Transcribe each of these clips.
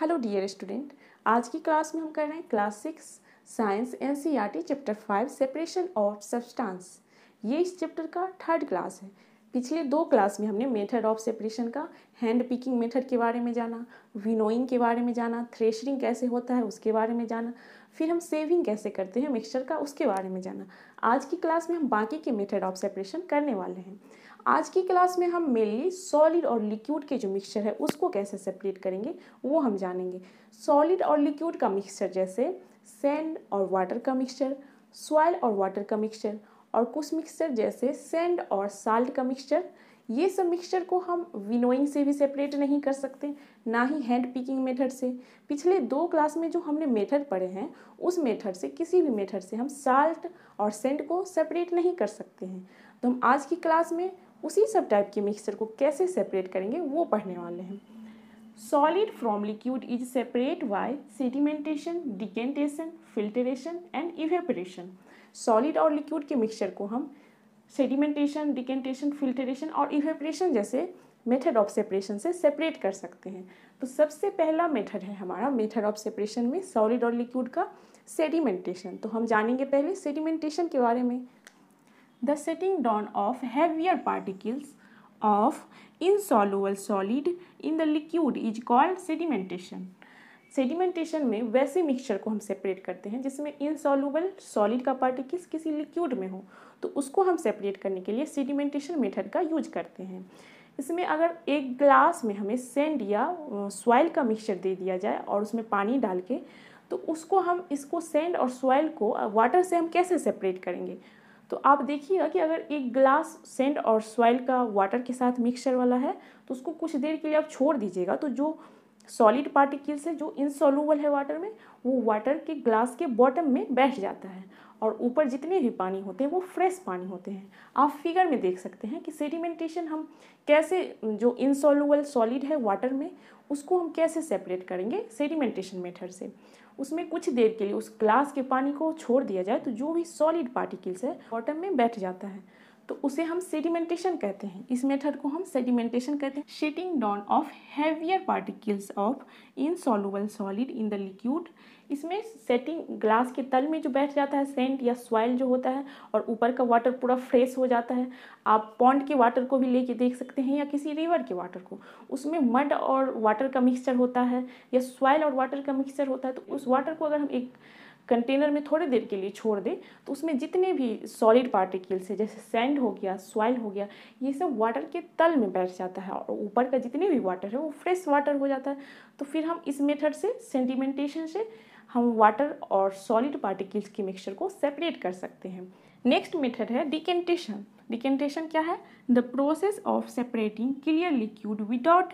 Hello dear student आज की class में हम कर रहे हैं class six science NCERT chapter five separation of substance ये इस चैप्टर का थर्ड क्लास है पिछले दो क्लास में हमने मेथड ऑफ सेपरेशन का हैंड पिकिंग मेथड के बारे में जाना विनोइंग के बारे में जाना थ्रेशरिंग कैसे होता है उसके बारे में जाना फिर हम सेविंग कैसे करते हैं मिक्सचर का उसके बारे में जाना आज की क्लास में हम बाकी के मेथड ऑफ सेपरेशन करने वाले हैं आज की क्लास में हम मेनली सॉलिड और लिक्विड के जो मिक्सचर है उसको कैसे सेपरेट करेंगे वो हम जानेंगे सॉलिड और लिक्विड का मिक्सचर जैसे सैंड और वाटर का मिक्सचर सॉइल और वाटर का मिक्सचर और कुछ मिक्सचर जैसे सैंड और साल्ट का मिक्सचर ये सब मिक्सचर को हम विनोइंग से भी सेपरेट नहीं कर सकते ना ही हैंड पिकिंग मेथड से पिछले दो क्लास में जो हमने मेथड पढ़े हैं उस मेथड से किसी भी मेथड से हम साल्ट और सेंड को सेपरेट नहीं कर सकते हैं तो हम आज की क्लास में उसी सब टाइप के मिक्सचर को कैसे सेपरेट करेंगे वो पढ़ने वाले हैं solid from liquid is separate by sedimentation decantation filtration and evaporation solid और लिक्विड के मिक्सचर को हम सेडिमेंटेशन डिकेंटेशन फिल्टरेशन और इवेपरेशन जैसे मेथड ऑफ सेपरेशन से सेपरेट कर सकते हैं तो सबसे पहला मेथड है हमारा मेथड ऑफ सेपरेशन में सॉलिड और लिक्विड का सेडिमेंटेशन तो हम जानेंगे पहले सेडिमेंटेशन के बारे में the setting down of heavier particles of insoluble solid in the liquid is called sedimentation sedimentation में वैसे मिक्सचर को हम सेपरेट करते हैं जिसमें इनसॉल्यूबल सॉलिड का पार्टिकल्स किसी लिक्विड में हो तो उसको हम सेपरेट करने के लिए सेडिमेंटेशन मेथड का यूज करते हैं इसमें अगर एक ग्लास में हमें सेंड या सॉइल का मिक्सचर दे दिया जाए और उसमें पानी डाल के तो उसको हम इसको सेंड और सॉइल को वाटर से हम कैसे सेपरेट करेंगे तो आप देखिएगा कि अगर एक ग्लास सेंड और सॉइल का वाटर के साथ मिक्सचर वाला है तो उसको कुछ देर के लिए आप छोड़ दीजिएगा तो जो सॉलिड पार्टिकल्स है जो इनसॉल्यूबल है वाटर में वो वाटर के ग्लास के बॉटम में बैठ जाता है और ऊपर जितने भी पानी होते हैं वो फ्रेश पानी होते हैं आप फिगर में देख सकते हैं कि सेडिमेंटेशन हम कैसे जो इनसॉल्यूबल सॉलिड है वाटर में उसको हम कैसे सेपरेट करेंगे सेडिमेंटेशन मेथड से उसमें कुछ देर के लिए उस ग्लास के पानी को छोड़ दिया जाए तो जो भी सॉलिड पार्टिकल्स है बॉटम में बैठ जाता है तो उसे हम सेडिमेंटेशन कहते हैं इस मेथड को हम सेडिमेंटेशन कहते हैं settling down of heavier particles of insoluble solid in the liquid इसमें सेटिंग ग्लास के तल में जो बैठ जाता है सेंट या सॉइल जो होता है और ऊपर का वाटर पूरा फ्रेश हो जाता है आप पॉन्ड के वाटर को भी लेके देख सकते हैं या किसी रिवर के वाटर को उसमें मड और वाटर का मिक्सचर होता है या सॉइल और वाटर का मिक्सचर होता है तो उस वाटर को अगर हम एक कंटेनर में थोड़ी देर के लिए छोड़ दें तो उसमें जितने भी सॉलिड पार्टिकल्स है जैसे सैंड हो गया सॉइल हो गया ये सब वाटर के तल में बैठ जाता है और ऊपर का जितने भी वाटर है वो फ्रेश वाटर हो जाता है तो फिर हम इस मेथड से सेंटिमेंटेशन से हम वाटर और सॉलिड पार्टिकल्स के मिक्सचर को सेपरेट कर सकते हैं नेक्स्ट मेथड है डिकेंटेशन डिकेंटेशन क्या है the process of separating clear liquid without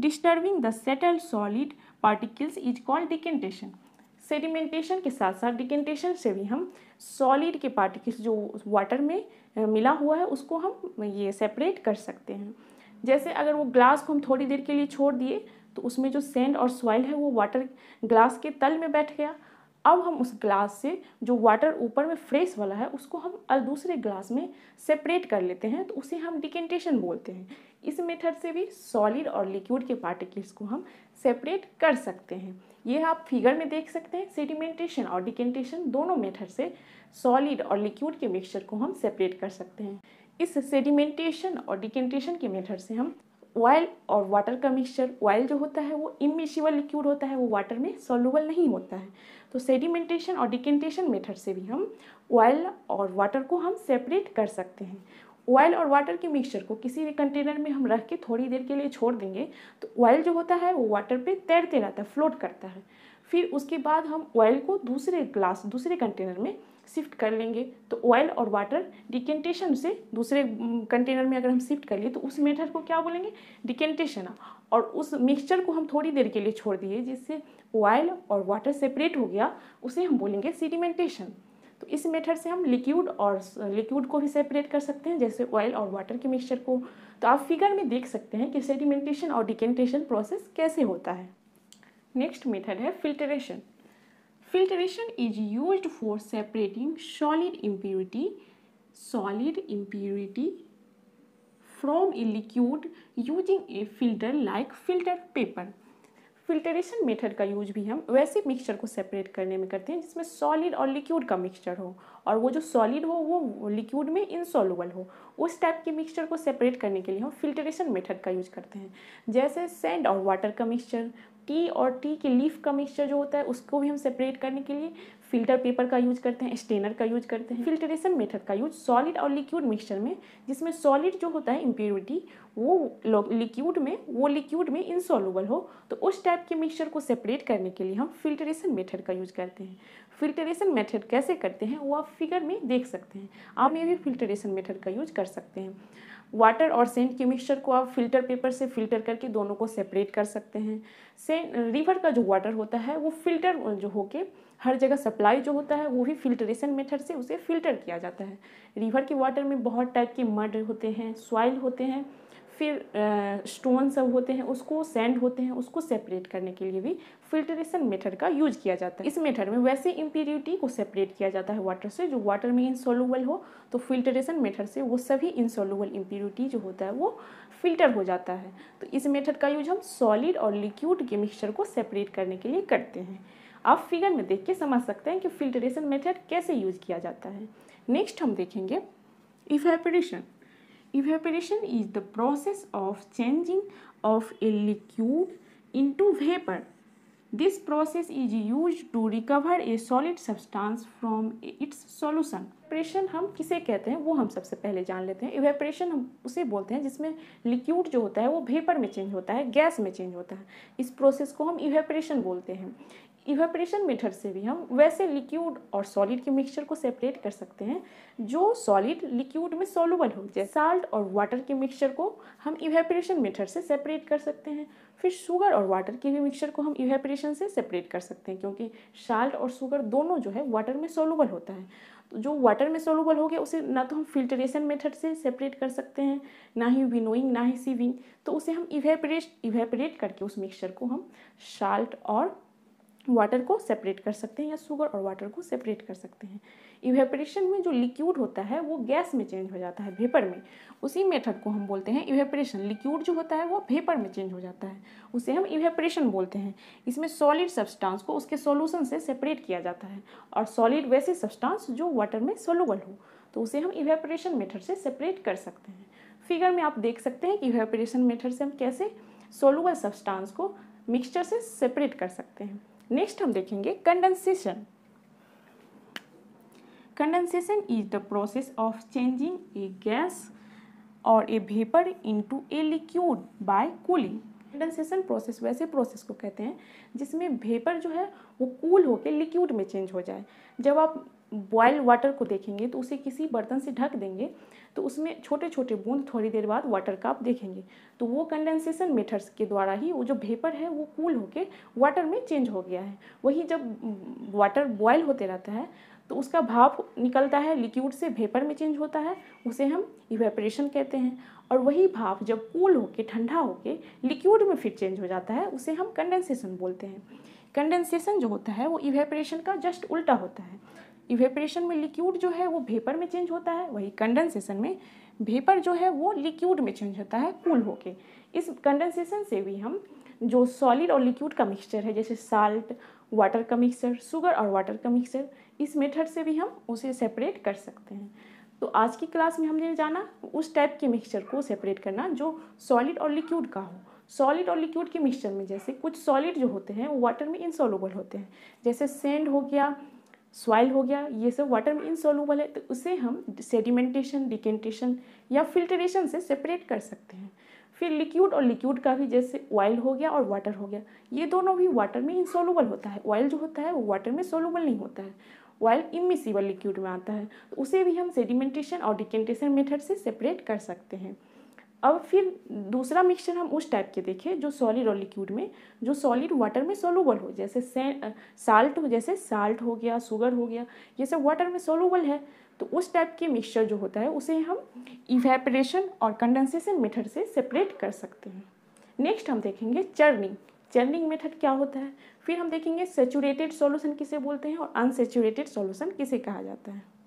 disturbing the settle solid particles is called decantation sedimentation के साथ साथ डिकेंटेशन से भी हम सॉलिड के पार्टिकल्स जो वाटर में मिला हुआ है उसको हम ये सेपरेट कर सकते हैं जैसे अगर वो ग्लास को हम थोड़ी देर के लिए छोड़ दिए तो उसमें जो सेंड और सॉइल है वो वाटर ग्लास के तल में बैठ गया अब हम उस ग्लास से जो वाटर ऊपर में फ्रेश वाला है उसको हम दूसरे ग्लास में सेपरेट कर लेते हैं तो उसे हम डिकेंटेशन बोलते हैं इस मेथड से भी सॉलिड और लिक्विड के पार्टिकल्स को हम सेपरेट कर सकते हैं ये आप फिगर में देख सकते हैं सेडिमेंटेशन और डिकेंटेशन दोनों मेथड से सॉलिड और लिक्विड के मिक्सचर को हम सेपरेट कर सकते हैं इस सेडिमेंटेशन और डिकेंटेशन के मेथड से हम ऑयल और वाटर का मिक्सचर ऑयल जो होता है वो इमिशिबल लिक्विड होता है वो वाटर में सोलूबल नहीं होता है तो सेडिमेंटेशन और डिकेंटेशन मेथड से भी हम ऑयल और वाटर को हम सेपरेट कर सकते हैं ऑयल और वाटर के मिक्सचर को किसी भी कंटेनर में हम रख के थोड़ी देर के लिए छोड़ देंगे तो ऑयल जो होता है वो वाटर पे तैरते रहता है फ्लोट करता है फिर उसके बाद हम ऑयल को दूसरे ग्लास दूसरे कंटेनर में शिफ्ट कर लेंगे तो ऑयल और वाटर डिकेंटेशन से दूसरे कंटेनर में अगर हम शिफ्ट कर लिए तो उस मेथड को क्या बोलेंगे डिकेंटेशन और उस मिक्सचर को हम थोड़ी देर के लिए छोड़ दिए जिससे ऑयल और वाटर सेपरेट हो गया उसे हम बोलेंगे सीडिमेंटेशन तो इस मेथड से हम लिक्विड और लिक्विड को भी सेपरेट कर सकते हैं जैसे ऑयल और वाटर के मिक्सचर को तो आप फिगर में देख सकते हैं कि सेडिमेंटेशन और डिकेंटेशन प्रोसेस कैसे होता है नेक्स्ट मेथड है filtration Filtration is used for separating solid impurity, solid impurity from a liquid using a filter like filter paper. Filtration method का यूज भी हम वैसे मिक्सचर को सेपरेट करने में करते हैं जिसमें सॉलिड और लिक्विड का मिक्सचर हो और वो जो सॉलिड हो वो लिक्विड में इनसॉल्युबल हो उस टाइप के मिक्सचर को सेपरेट करने के लिए हम फिल्टरेशन मेथड का यूज करते हैं जैसे सैंड और वाटर का मिक्सचर टी और टी के लीफ का मिक्सचर जो होता है उसको भी हम सेपरेट करने के लिए फिल्टर पेपर का यूज करते हैं स्टेनर का यूज करते हैं फिल्ट्रेशन मेथड का यूज सॉलिड और लिक्विड मिक्सचर में जिसमें सॉलिड जो होता है इम्प्योरिटी वो लिक्विड में वो लिक्विड में इंसॉल्यूबल हो तो उस टाइप के मिक्सचर को सेपरेट करने के लिए हम फिल्ट्रेशन मेथड का यूज करते हैं फिल्टरेशन मेथड कैसे करते हैं वो आप फिगर में देख सकते हैं आप ये भी फिल्टरेशन मेथड का यूज कर सकते हैं वाटर और सेंट के मिक्सचर को आप फिल्टर पेपर से फिल्टर करके दोनों को सेपरेट कर सकते हैं सेंट रिवर का जो वाटर होता है वो फिल्टर जो होके हर जगह सप्लाई जो होता है वो भी फिल्टरेशन मेथड से उसे फिल्टर किया जाता है रिवर के वाटर में बहुत टाइप के मड होते हैं सॉइल होते हैं फिर स्टोन सब होते हैं उसको सैंड होते हैं उसको सेपरेट करने के लिए भी फिल्ट्रेशन मेथड का यूज किया जाता है इस मेथड में वैसे इम्प्योरिटी को सेपरेट किया जाता है वाटर से जो वाटर में इंसोलूबल हो तो फिल्ट्रेशन मेथड से वो सभी इंसोलूबल इम्प्योरिटी जो होता है वो फिल्टर हो जाता है तो इस मेथड का यूज हम सॉलिड और लिक्विड के मिक्सचर को सेपरेट करने के लिए करते हैं आप फिगर में देख के समझ सकते हैं कि फिल्ट्रेशन मेथड कैसे यूज किया जाता है नेक्स्ट हम देखेंगे evaporation evaporation is the process of changing of a liquid into vapor this process is used to recover a solid substance from its solution evaporation हम किसे कहते हैं वो हम सबसे पहले जान लेते हैं इवेपरेशन हम उसे बोलते हैं जिसमें लिक्यूड जो होता है वो भेपर में चेंज होता है गैस में चेंज होता है इस प्रोसेस को हम इवेपरेशन बोलते हैं इवेपरेशन मेथड से भी हम वैसे लिक्विड और सॉलिड के मिक्सचर को सेपरेट कर सकते हैं जो सॉलिड लिक्विड में सोलूबल हो जैसे साल्ट और वाटर के मिक्सचर को हम इवेपरेशन मेथड से सेपरेट कर सकते हैं फिर शुगर और वाटर के भी मिक्सचर को हम इवेपरेशन से सेपरेट कर सकते हैं क्योंकि साल्ट और शुगर दोनों जो है वाटर में सोलूबल होता है तो जो वाटर में सोलूबल हो गया उसे ना तो हम फिल्ट्रेशन मेथड से सेपरेट कर सकते हैं ना ही विनोइंग ना ही सीविंग तो उसे हम इवेपरेट इवेपरेट करके उस मिक्सचर को हम साल्ट और वाटर को सेपरेट कर सकते हैं या शुगर और वाटर को सेपरेट कर सकते हैं इवेपरेशन में जो लिक्विड होता है वो गैस में चेंज हो जाता है भेपर में उसी मेथड को हम बोलते हैं इवेपरेशन लिक्विड जो होता है वो भेपर में चेंज हो जाता है उसे हम इवेपरेशन बोलते हैं इसमें सॉलिड सब्सटेंस को उसके सॉल्यूशन से सेपरेट किया जाता है और सॉलिड वैसे सब्सटेंस जो वाटर में सोलूबल हो तो उसे हम इवेपरेशन मेथड से सेपरेट कर सकते हैं फिगर में आप देख सकते हैं कि इवेपरेशन मेथड से हम कैसे सोलूबल सब्सटांस को मिक्सचर से सेपरेट कर सकते हैं नेक्स्ट हम देखेंगे condensation condensation is the process of changing a gas और a vapour into a liquid by cooling condensation process वैसे प्रोसेस को कहते हैं जिसमें भेपर जो है वो कूल होकर लिक्विड में चेंज हो जाए जब आप बॉयल वाटर को देखेंगे तो उसे किसी बर्तन से ढक देंगे तो उसमें छोटे छोटे बूंद थोड़ी देर बाद वाटर का आप देखेंगे तो वो कंडेंसेशन मेथड्स के द्वारा ही वो जो भेपर है वो कूल होके वाटर में चेंज हो गया है वही जब वाटर बॉयल होते रहता है तो उसका भाप निकलता है लिक्विड से भेपर में चेंज होता है उसे हम इवेपरेशन कहते हैं और वही भाप जब कूल होके ठंडा होके लिक्विड में फिर चेंज हो जाता है उसे हम कंडेंसेशन बोलते हैं कंडेंसेशन जो होता है वो इवेपरेशन का जस्ट उल्टा होता है इवेपरेशन में लिक्विड जो है वो भेपर में चेंज होता है वही कंडेंसेशन में भेपर जो है वो लिक्विड में चेंज होता है कूल होके इस कंडेंसेशन से भी हम जो सॉलिड और लिक्विड का मिक्सचर है जैसे साल्ट वाटर का मिक्सचर शुगर और वाटर का मिक्सचर इस मेथड से भी हम उसे सेपरेट कर सकते हैं तो आज की क्लास में हमने जाना उस टाइप के मिक्सचर को सेपरेट करना जो सॉलिड और लिक्विड का हो सॉलिड और लिक्विड के मिक्सचर में जैसे कुछ सॉलिड जो होते हैं वो वाटर में इनसॉल्युबल होते हैं जैसे सेंड हो गया सॉइल हो गया ये सब वाटर में इनसॉल्यूबल है तो उसे हम सेडिमेंटेशन डिकेंटेशन या फिल्ट्रेशन से सेपरेट कर सकते हैं फिर लिक्विड और लिक्विड का भी जैसे ऑयल हो गया और वाटर हो गया ये दोनों भी वाटर में इनसॉल्यूबल होता है ऑयल जो होता है वो वाटर में सोलूबल नहीं होता है ऑयल इमिसिबल लिक्विड में आता है तो उसे भी हम सेडिमेंटेशन और डिकेंटेशन मेथड से सेपरेट कर सकते हैं अब फिर दूसरा मिक्सचर हम उस टाइप के देखें जो सॉलिड और लिक्विड में जो सॉलिड वाटर में सोलूबल हो जैसे साल्ट हो जैसे साल्ट हो गया शुगर हो गया ये सब वाटर में सोलूबल है तो उस टाइप के मिक्सचर जो होता है उसे हम इवेपरेशन और कंडेंसेशन मेथड से सेपरेट कर सकते हैं नेक्स्ट हम देखेंगे चर्निंग चर्निंग मेथड क्या होता है फिर हम देखेंगे सेचूरेटेड सोल्यूशन किसे बोलते हैं और अनसेचूरेटेड सोल्यूशन किसे कहा जाता है